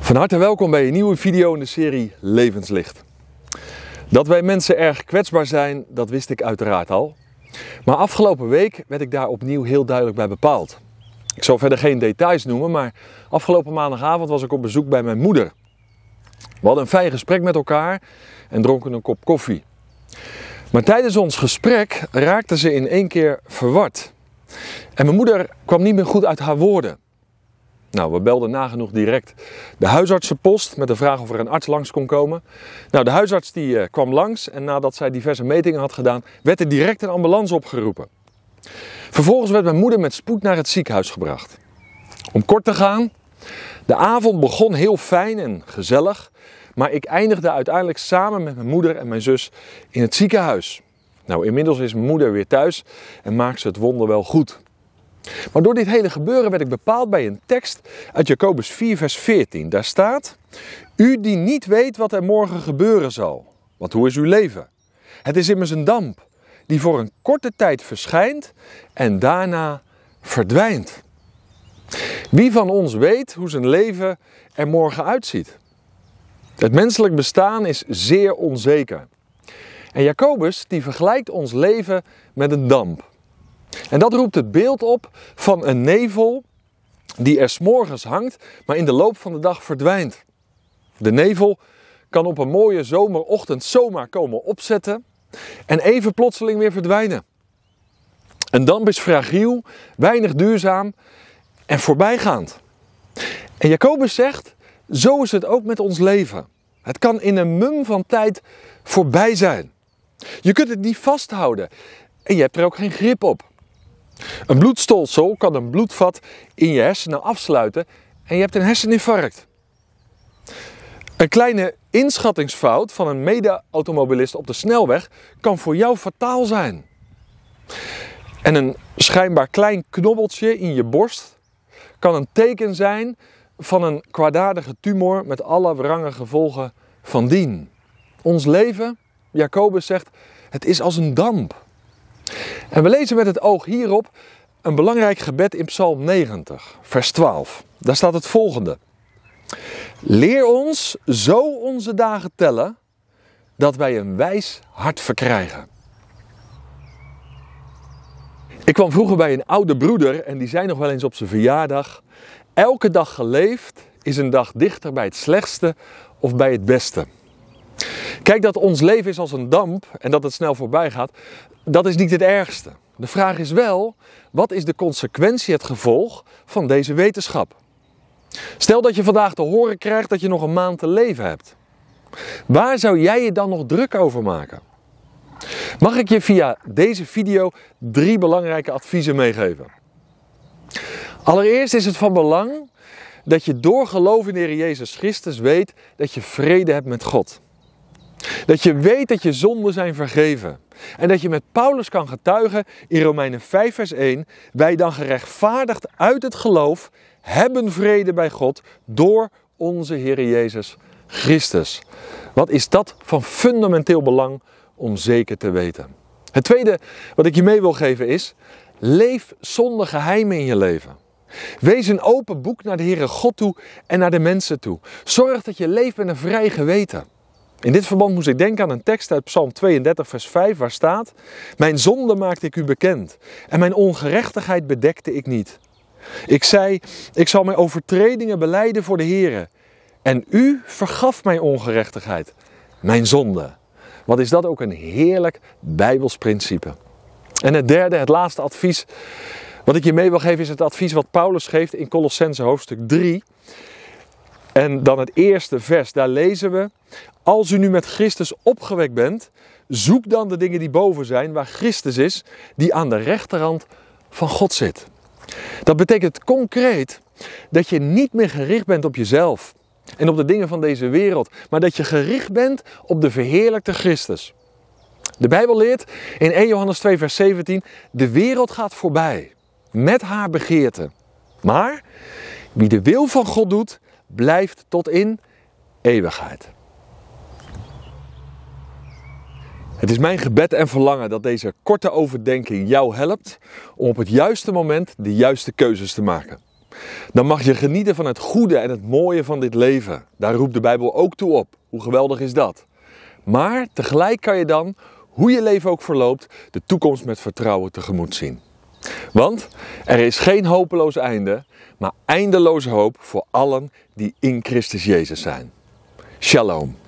Van harte welkom bij een nieuwe video in de serie Levenslicht. Dat wij mensen erg kwetsbaar zijn, dat wist ik uiteraard al. Maar afgelopen week werd ik daar opnieuw heel duidelijk bij bepaald. Ik zal verder geen details noemen, maar afgelopen maandagavond was ik op bezoek bij mijn moeder. We hadden een fijn gesprek met elkaar en dronken een kop koffie. Maar tijdens ons gesprek raakte ze in één keer verward. En mijn moeder kwam niet meer goed uit haar woorden. Nou, we belden nagenoeg direct de huisartsenpost met de vraag of er een arts langs kon komen. Nou, de huisarts die eh, kwam langs en nadat zij diverse metingen had gedaan, werd er direct een ambulance opgeroepen. Vervolgens werd mijn moeder met spoed naar het ziekenhuis gebracht. Om kort te gaan, de avond begon heel fijn en gezellig, maar ik eindigde uiteindelijk samen met mijn moeder en mijn zus in het ziekenhuis. Nou, inmiddels is mijn moeder weer thuis en maakt ze het wonder wel goed. Maar door dit hele gebeuren werd ik bepaald bij een tekst uit Jacobus 4, vers 14. Daar staat: U die niet weet wat er morgen gebeuren zal, want hoe is uw leven? Het is immers een damp die voor een korte tijd verschijnt en daarna verdwijnt. Wie van ons weet hoe zijn leven er morgen uitziet? Het menselijk bestaan is zeer onzeker. En Jacobus die vergelijkt ons leven met een damp. En dat roept het beeld op van een nevel die er s'morgens hangt, maar in de loop van de dag verdwijnt. De nevel kan op een mooie zomerochtend zomaar komen opzetten en even plotseling weer verdwijnen. Een damp is fragiel, weinig duurzaam en voorbijgaand. En Jacobus zegt zo is het ook met ons leven. Het kan in een mum van tijd voorbij zijn. Je kunt het niet vasthouden en je hebt er ook geen grip op. Een bloedstolsel kan een bloedvat in je hersenen afsluiten en je hebt een herseninfarct. Een kleine inschattingsfout van een mede-automobilist op de snelweg kan voor jou fataal zijn. En een schijnbaar klein knobbeltje in je borst kan een teken zijn van een kwaadaardige tumor met alle wrange gevolgen van dien. Ons leven, Jacobus zegt, het is als een damp. En we lezen met het oog hierop een belangrijk gebed in Psalm 90, vers 12. Daar staat het volgende. Leer ons zo onze dagen tellen dat wij een wijs hart verkrijgen. Ik kwam vroeger bij een oude broeder en die zei nog wel eens op zijn verjaardag: Elke dag geleefd is een dag dichter bij het slechtste of bij het beste. Kijk, dat ons leven is als een damp en dat het snel voorbij gaat, dat is niet het ergste. De vraag is wel, wat is de consequentie, het gevolg van deze wetenschap? Stel dat je vandaag te horen krijgt dat je nog een maand te leven hebt. Waar zou jij je dan nog druk over maken? Mag ik je via deze video drie belangrijke adviezen meegeven? Allereerst is het van belang dat je door geloof in de Heer Jezus Christus weet dat je vrede hebt met God. Dat je weet dat je zonden zijn vergeven. En dat je met Paulus kan getuigen in Romeinen 5, vers 1: Wij dan gerechtvaardigd uit het geloof hebben vrede bij God door onze Heer Jezus Christus. Wat is dat van fundamenteel belang om zeker te weten? Het tweede wat ik je mee wil geven is: leef zonder geheimen in je leven. Wees een open boek naar de Heere God toe en naar de mensen toe. Zorg dat je leeft met een vrij geweten. In dit verband moest ik denken aan een tekst uit Psalm 32, vers 5, waar staat: Mijn zonde maakte ik u bekend en mijn ongerechtigheid bedekte ik niet. Ik zei: Ik zal mijn overtredingen beleiden voor de Heere. En u vergaf mijn ongerechtigheid, mijn zonde. Wat is dat ook een heerlijk Bijbels principe? En het derde, het laatste advies wat ik je mee wil geven is het advies wat Paulus geeft in Colossense hoofdstuk 3. En dan het eerste vers, daar lezen we: Als u nu met Christus opgewekt bent, zoek dan de dingen die boven zijn, waar Christus is, die aan de rechterhand van God zit. Dat betekent concreet dat je niet meer gericht bent op jezelf en op de dingen van deze wereld, maar dat je gericht bent op de verheerlijkte Christus. De Bijbel leert in 1 Johannes 2, vers 17: De wereld gaat voorbij met haar begeerte. Maar wie de wil van God doet, blijft tot in eeuwigheid. Het is mijn gebed en verlangen dat deze korte overdenking jou helpt om op het juiste moment de juiste keuzes te maken. Dan mag je genieten van het goede en het mooie van dit leven. Daar roept de Bijbel ook toe op. Hoe geweldig is dat? Maar tegelijk kan je dan, hoe je leven ook verloopt, de toekomst met vertrouwen tegemoet zien. Want er is geen hopeloos einde, maar eindeloze hoop voor allen die in Christus Jezus zijn. Shalom.